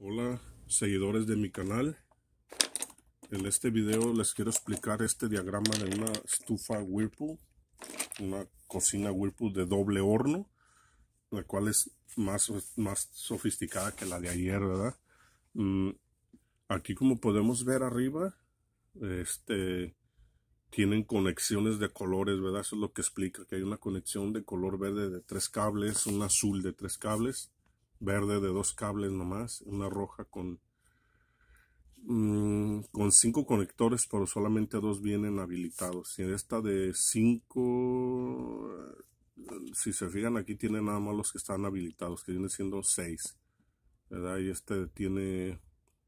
Hola seguidores de mi canal En este video les quiero explicar este diagrama de una estufa Whirlpool Una cocina Whirlpool de doble horno La cual es más, más sofisticada que la de ayer, ¿verdad? Mm, aquí como podemos ver arriba este, tienen conexiones de colores, ¿verdad? Eso es lo que explica que hay una conexión de color verde de tres cables, un azul de tres cables verde de dos cables nomás, una roja con, mm, con cinco conectores, pero solamente dos vienen habilitados. Y esta de cinco, eh, si se fijan aquí tiene nada más los que están habilitados, que viene siendo seis, ¿verdad? Y este tiene,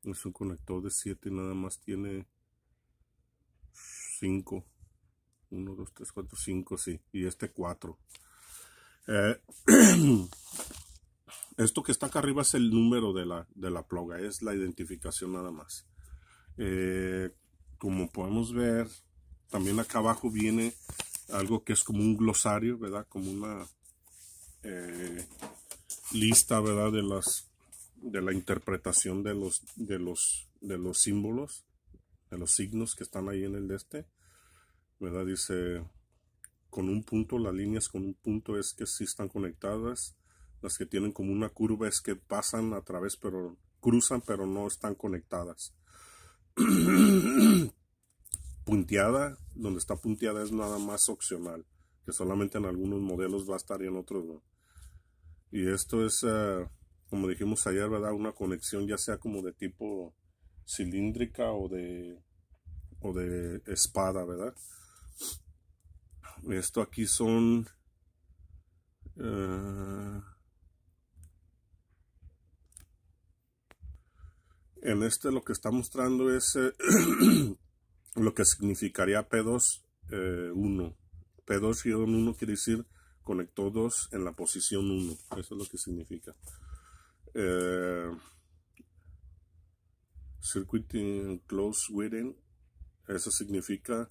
es un conector de siete y nada más tiene cinco. uno, dos, tres, cuatro, cinco, sí. Y este cuatro eh, Esto que está acá arriba es el número de la, de la ploga, es la identificación nada más. Eh, como podemos ver, también acá abajo viene algo que es como un glosario, ¿verdad? Como una eh, lista, ¿verdad? De las de la interpretación de los de los de los símbolos, de los signos que están ahí en el de este, ¿verdad? Dice con un punto, las líneas con un punto es que sí están conectadas, las que tienen como una curva es que pasan a través, pero cruzan, pero no están conectadas. punteada, donde está punteada es nada más opcional, que solamente en algunos modelos va a estar y en otros no. Y esto es, eh, como dijimos ayer, ¿verdad? Una conexión ya sea como de tipo cilíndrica o de, o de espada, ¿verdad? Esto aquí son... Eh, En este lo que está mostrando es eh, lo que significaría P2-1. Eh, P2-1 quiere decir conectó 2 en la posición 1. Eso es lo que significa. Eh, circuiting circuit within. Eso significa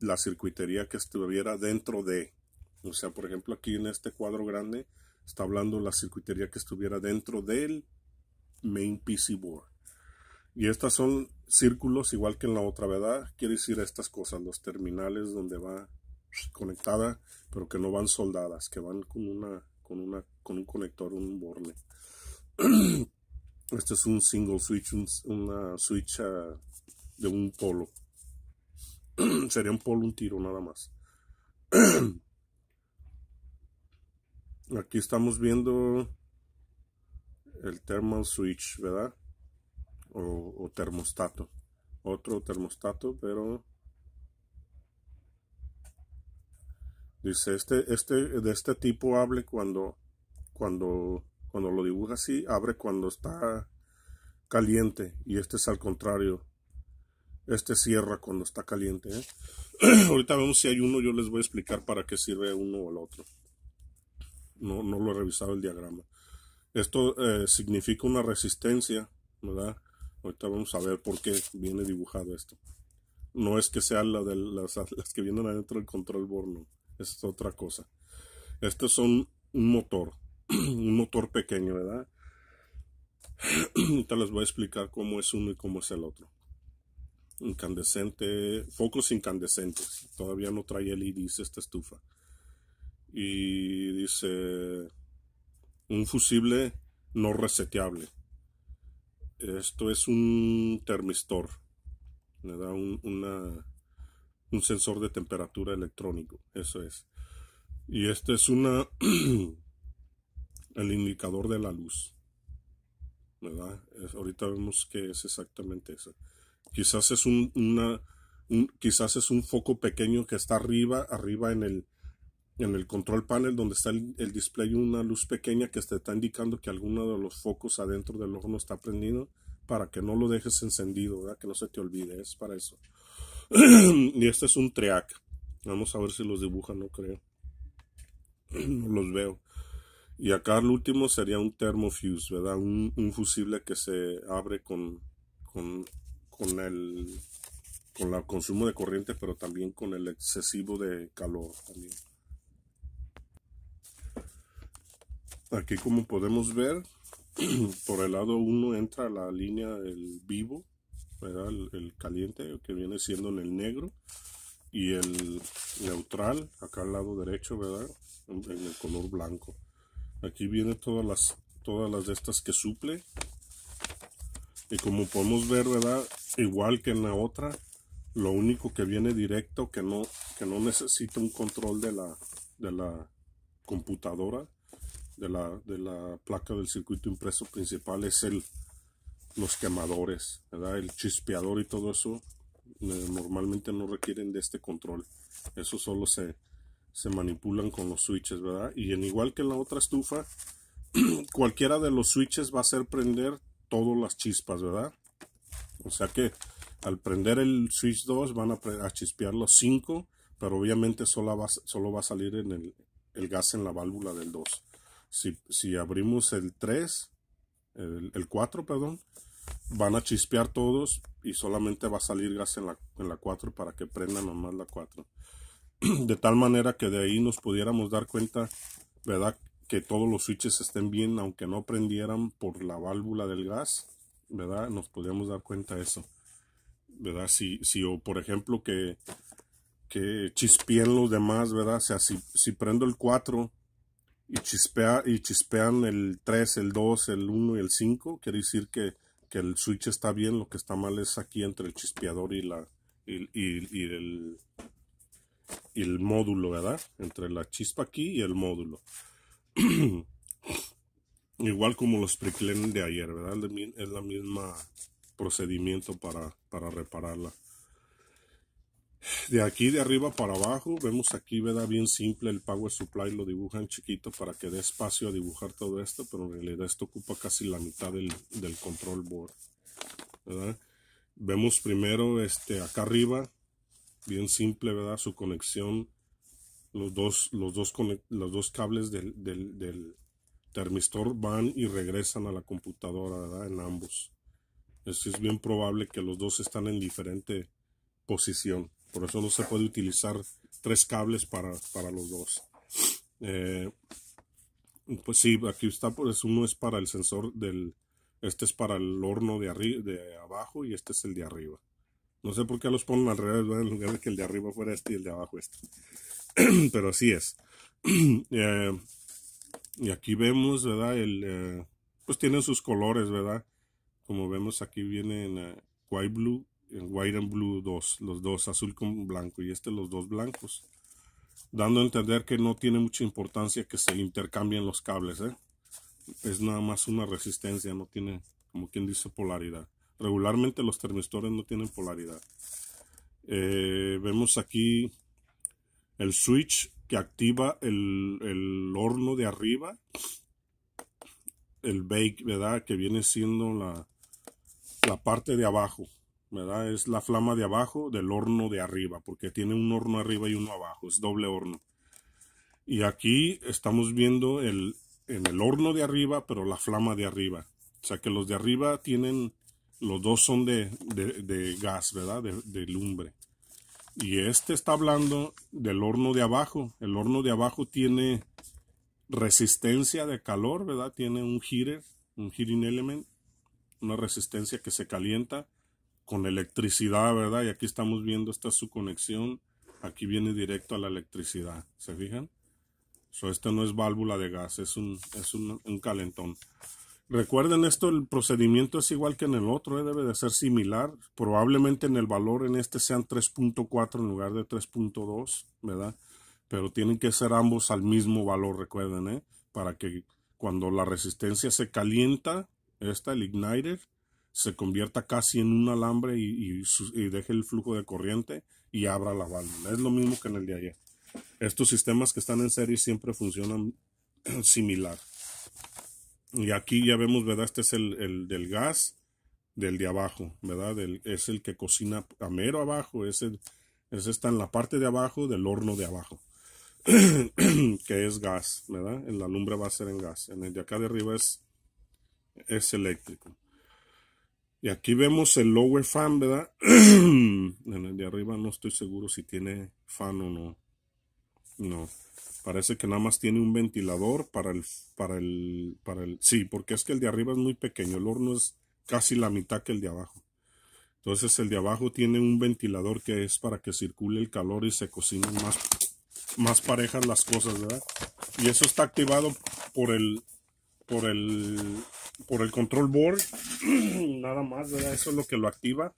la circuitería que estuviera dentro de. O sea, por ejemplo, aquí en este cuadro grande está hablando la circuitería que estuviera dentro del main PC board. Y estas son círculos, igual que en la otra, ¿verdad? Quiere decir estas cosas, los terminales donde va conectada, pero que no van soldadas, que van con una, con una, con un conector, un borne. este es un single switch, una switch ah, de un polo. Sería un polo, un tiro nada más. Aquí estamos viendo el thermal switch, ¿verdad? O, termostato. Otro termostato, pero Dice, este, este, de este tipo hable cuando, cuando, cuando lo dibuja así, abre cuando está caliente. Y este es al contrario. Este cierra cuando está caliente. ¿eh? Ahorita vemos si hay uno, yo les voy a explicar para qué sirve uno o el otro. No, no lo he revisado el diagrama. Esto eh, significa una resistencia, ¿verdad? Ahorita vamos a ver por qué viene dibujado esto. No es que sean las, que vienen adentro del control borno, es otra cosa. Estos son un motor, un motor pequeño, ¿verdad? Ahorita les voy a explicar cómo es uno y cómo es el otro. Incandescente, focos incandescentes. Todavía no trae el LEDs esta estufa. Y dice un fusible no reseteable. Esto es un termistor. Le da un, un sensor de temperatura electrónico. Eso es. Y este es una el indicador de la luz. ¿Verdad? ahorita vemos que es exactamente eso. Quizás es un, una, quizás es un foco pequeño que está arriba, arriba en el, en el control panel donde está el, display una luz pequeña que te está indicando que alguno de los focos adentro del no está prendido para que no lo dejes encendido, que no se te olvide, es para eso. y este es un triac. Vamos a ver si los dibuja, no creo. no los veo. Y acá el último sería un thermofuse, ¿verdad? Un, fusible que se abre con, con, con el consumo de corriente, pero también con el excesivo de calor también. Aquí como podemos ver, por el lado uno entra la línea del vivo, El, caliente que viene siendo en el negro y el neutral acá al lado derecho, ¿verdad? En, el color blanco. Aquí vienen todas las, todas las de estas que suple. Y como podemos ver, ¿verdad? Igual que en la otra, lo único que viene directo, que no, que no necesita un control de la, de la computadora, de la, placa del circuito impreso principal es el, los quemadores, el chispeador y todo eso eh, normalmente no requieren de este control. Eso solo se, se manipulan con los switches, ¿verdad? Y en igual que en la otra estufa, cualquiera de los switches va a hacer prender todas las chispas, ¿verdad? O sea que al prender el switch 2 van a, chispear los 5, pero obviamente solo va, solo va a salir en el gas en la válvula del 2. Si, abrimos el 3, el, 4, perdón, van a chispear todos y solamente va a salir gas en la, en la 4 para que prenda nomás la 4. De tal manera que de ahí nos pudiéramos dar cuenta, ¿verdad? Que todos los switches estén bien, aunque no prendieran por la válvula del gas, ¿verdad? Nos podríamos dar cuenta de eso, ¿verdad? Si, si o por ejemplo que, que los demás, ¿verdad? O sea, si, si prendo el 4 y, chispea, y chispean el 3, el 2, el 1 y el 5, quiere decir que, el switch está bien, lo que está mal es aquí entre el chispeador y la y, y, el, módulo, ¿verdad? Entre la chispa aquí y el módulo. Igual como los preclen de ayer, ¿verdad? Es la misma procedimiento para, para repararla de aquí de arriba para abajo vemos aquí ¿verdad? bien simple el power supply lo dibujan chiquito para que dé espacio a dibujar todo esto pero en realidad esto ocupa casi la mitad del, control board vemos primero este acá arriba bien simple verdad su conexión los dos los dos cables del, termistor van y regresan a la computadora en ambos es bien probable que los dos están en diferente posición por eso no se puede utilizar tres cables para, los dos. Eh, pues sí, aquí está, pues uno es para el sensor del, este es para el horno de, arriba, de abajo y este es el de arriba. No sé por qué los ponen al revés, en lugar de que el de arriba fuera este y el de abajo este. Pero así es. Eh, y aquí vemos, ¿verdad? El, eh, pues tienen sus colores, ¿verdad? Como vemos aquí viene en white blue, White and Blue 2, los dos azul con blanco y este los dos blancos. Dando a entender que no tiene mucha importancia que se intercambien los cables. ¿eh? Es nada más una resistencia, no tiene, como quien dice, polaridad. Regularmente los termistores no tienen polaridad. Eh, vemos aquí el switch que activa el, horno de arriba. El bake, ¿verdad? Que viene siendo la parte de abajo. ¿verdad? Es la flama de abajo del horno de arriba, porque tiene un horno arriba y uno abajo, es doble horno. Y aquí estamos viendo el, en el horno de arriba, pero la flama de arriba. O sea que los de arriba tienen, los dos son de, gas, ¿verdad? De, de, lumbre. Y este está hablando del horno de abajo. El horno de abajo tiene resistencia de calor, ¿verdad? Tiene un heater, un heating element, una resistencia que se calienta con electricidad, ¿verdad? Y aquí estamos viendo, esta su conexión. Aquí viene directo a la electricidad. ¿Se fijan? So, esta no es válvula de gas, es un, es un, calentón. Recuerden esto, el procedimiento es igual que en el otro, ¿eh? debe de ser similar. Probablemente en el valor en este sean 3.4 en lugar de 3.2, ¿verdad? Pero tienen que ser ambos al mismo valor, recuerden, ¿eh? Para que cuando la resistencia se calienta, esta, el igniter, se convierta casi en un alambre y, deje el flujo de corriente y abra la válvula. Es lo mismo que en el de ayer. Estos sistemas que están en serie siempre funcionan similar. Y aquí ya vemos, ¿verdad? Este es el, del gas del de abajo, ¿verdad? es el que cocina a mero abajo, ese, es está en la parte de abajo del horno de abajo, que es gas, ¿verdad? La lumbre va a ser en gas. En el de acá de arriba es, es eléctrico. Y aquí vemos el lower fan, ¿verdad? en el de arriba no estoy seguro si tiene fan o no. No. Parece que nada más tiene un ventilador para el, para el, para el, sí, porque es que el de arriba es muy pequeño, el horno es casi la mitad que el de abajo. Entonces el de abajo tiene un ventilador que es para que circule el calor y se cocinen más, más parejas las cosas, ¿verdad? Y eso está activado por el, por el, control board. Nada más, Eso es lo que lo activa.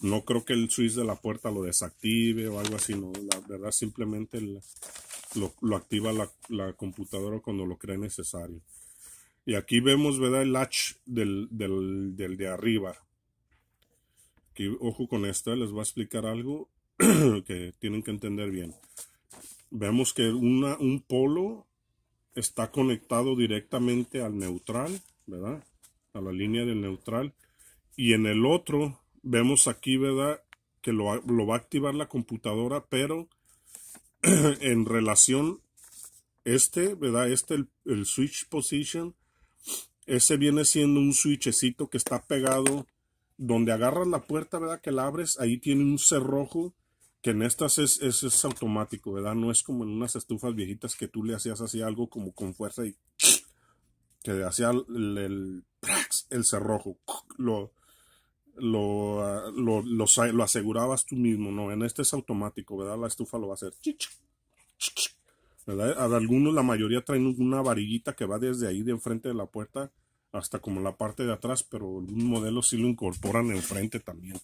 No creo que el switch de la puerta lo desactive o algo así, no. La verdad, simplemente lo, activa la, computadora cuando lo cree necesario. Y aquí vemos, ¿verdad? El latch del, de arriba. ojo con esto, les voy a explicar algo que tienen que entender bien. Vemos que un polo está conectado directamente al neutral, ¿verdad? A la línea del neutral. Y en el otro, vemos aquí, ¿verdad? Que lo, va a activar la computadora, pero en relación este, ¿verdad? Este, el, switch position, ese viene siendo un switchecito que está pegado donde agarras la puerta, ¿verdad? Que la abres, ahí tiene un cerrojo que en estas es, es, automático, ¿verdad? No es como en unas estufas viejitas que tú le hacías así algo como con fuerza y que hacía el, el, cerrojo, lo, lo, ah, lo, asegurabas tú mismo, no, en este es automático, ¿verdad? La estufa lo va a hacer. ¿Verdad? A algunos, la mayoría traen una varillita que va desde ahí de enfrente de la puerta hasta como la parte de atrás, pero algunos modelo sí lo incorporan enfrente también,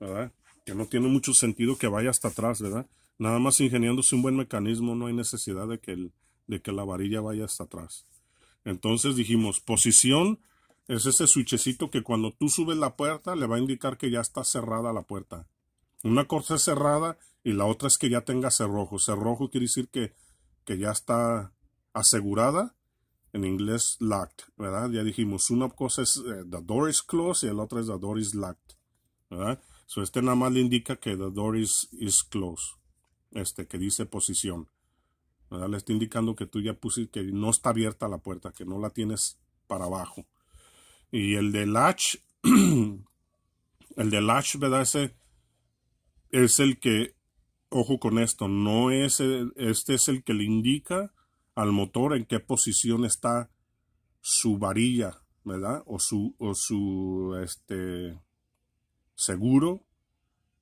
¿verdad? que no tiene mucho sentido que vaya hasta atrás, ¿verdad? Nada más ingeniándose un buen mecanismo, no hay necesidad de que, el, de que la varilla vaya hasta atrás. Entonces dijimos, posición es ese switchecito que cuando tú subes la puerta le va a indicar que ya está cerrada la puerta. Una cosa es cerrada y la otra es que ya tenga cerrojo. Cerrojo quiere decir que, que ya está asegurada. En inglés, locked, ¿verdad? Ya dijimos, una cosa es eh, the door is closed y la otra es the door is locked, ¿verdad? este nada más le indica que the door is, is closed. Este, que dice posición. Le está indicando que tú ya pusiste, que no está abierta la puerta, que no la tienes para abajo. Y el de latch, el de latch, ¿verdad? Ese es el que, ojo con esto, no es, este es el que le indica al motor en qué posición está su varilla, ¿verdad? O su, o su, este, seguro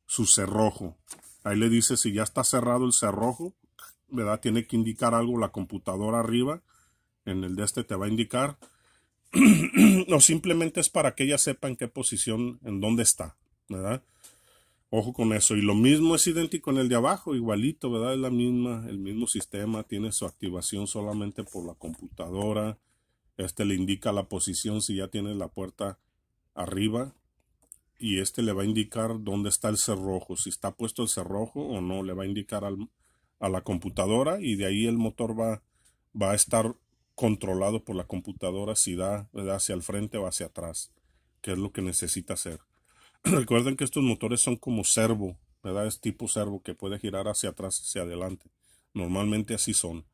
su cerrojo. Ahí le dice si ya está cerrado el cerrojo, ¿verdad? Tiene que indicar algo la computadora arriba. En el de este te va a indicar. o simplemente es para que ella sepa en qué posición, en dónde está, ¿verdad? Ojo con eso. Y lo mismo es idéntico en el de abajo, igualito, ¿verdad? Es la misma, el mismo sistema, tiene su activación solamente por la computadora. Este le indica la posición si ya tiene la puerta arriba, y este le va a indicar dónde está el cerrojo, si está puesto el cerrojo o no, le va a indicar a la computadora y de ahí el motor va, va a estar controlado por la computadora si da, hacia el frente o hacia atrás, que es lo que necesita hacer. Recuerden que estos motores son como servo, ¿verdad? Es tipo servo que puede girar hacia atrás y hacia adelante. Normalmente así son.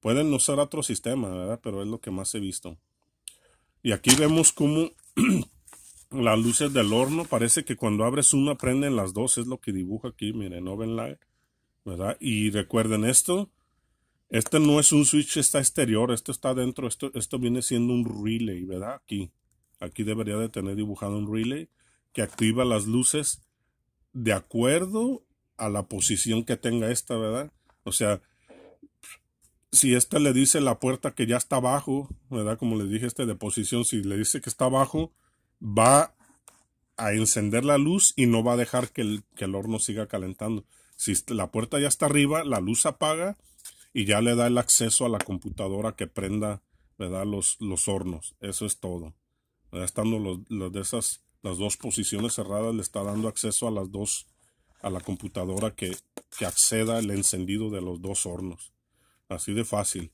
Pueden ser otro sistema, ¿verdad? Pero es lo que más he visto. Y aquí vemos cómo las luces del horno. Parece que cuando abres una prenden las dos, es lo que dibuja aquí, miren, no ven la, ¿verdad? Y recuerden esto, este no es un switch, está exterior, esto está dentro, esto, esto viene siendo un relay, ¿verdad? Aquí, aquí debería de tener dibujado un relay que activa las luces de acuerdo a la posición que tenga esta, ¿verdad? O sea, si esta le dice la puerta que ya está abajo, ¿verdad? Como les dije, este de posición, si le dice que está abajo, va a encender la luz y no va a dejar que el, el horno siga calentando. Si la puerta ya está arriba, la luz apaga y ya le da el acceso a la computadora que prenda da Los, los hornos. Eso es todo. Estando de esas, las dos posiciones cerradas, le está dando acceso a las dos, a la computadora que, acceda al encendido de los dos hornos. Así de fácil.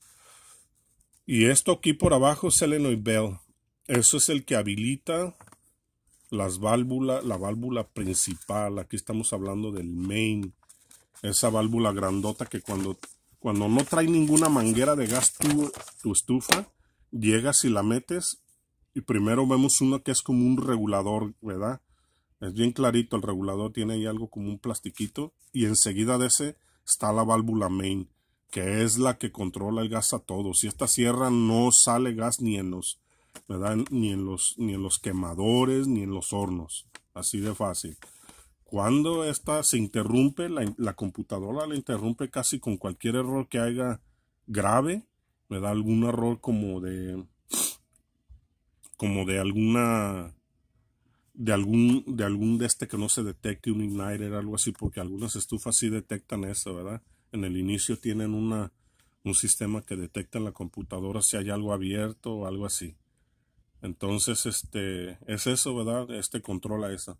Y esto aquí por abajo es y Bell. Eso es el que habilita las válvulas, la válvula principal. Aquí estamos hablando del main. Esa válvula grandota que cuando, cuando no trae ninguna manguera de gas tu, tu estufa, llegas y la metes. Y primero vemos uno que es como un regulador, ¿verdad? Es bien clarito, el regulador tiene ahí algo como un plastiquito. Y enseguida de ese está la válvula main, que es la que controla el gas a todos Si esta sierra no sale gas ni en los ni en los, ni en los quemadores, ni en los hornos. Así de fácil. Cuando esta se interrumpe, la, computadora la interrumpe casi con cualquier error que haya grave, me da Algún error como de, como de alguna, de algún, de algún de este que no se detecte, un igniter, algo así, porque algunas estufas sí detectan eso, ¿verdad? En el inicio tienen una, un sistema que detecta en la computadora si hay algo abierto o algo así. Entonces, este, es eso, ¿verdad? Este controla eso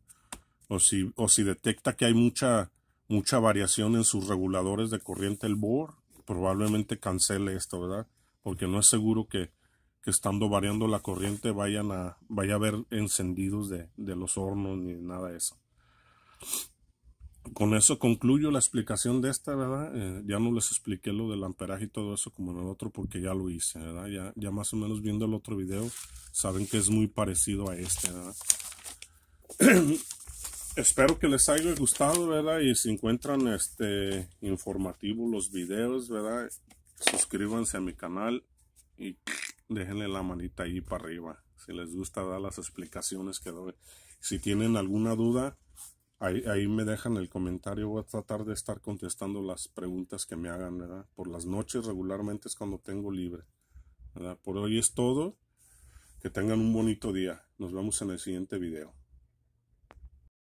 O si, o si detecta que hay mucha, mucha variación en sus reguladores de corriente el board probablemente cancele esto, ¿verdad? Porque no es seguro que, estando variando la corriente vayan a, vaya a haber encendidos de, de los hornos ni nada de eso con eso concluyo la explicación de esta, ¿verdad? Eh, ya no les expliqué lo del amperaje y todo eso como en el otro porque ya lo hice, ¿verdad? Ya, ya más o menos viendo el otro video saben que es muy parecido a este, ¿verdad? Espero que les haya gustado, ¿verdad? Y si encuentran este informativo los videos, ¿verdad? Suscríbanse a mi canal y déjenle la manita ahí para arriba. Si les gusta dar las explicaciones que doy. Si tienen alguna duda, Ahí, me dejan el comentario. Voy a tratar de estar contestando las preguntas que me hagan, ¿verdad? Por las noches regularmente es cuando tengo libre. ¿verdad? Por hoy es todo. Que tengan un bonito día. Nos vemos en el siguiente video.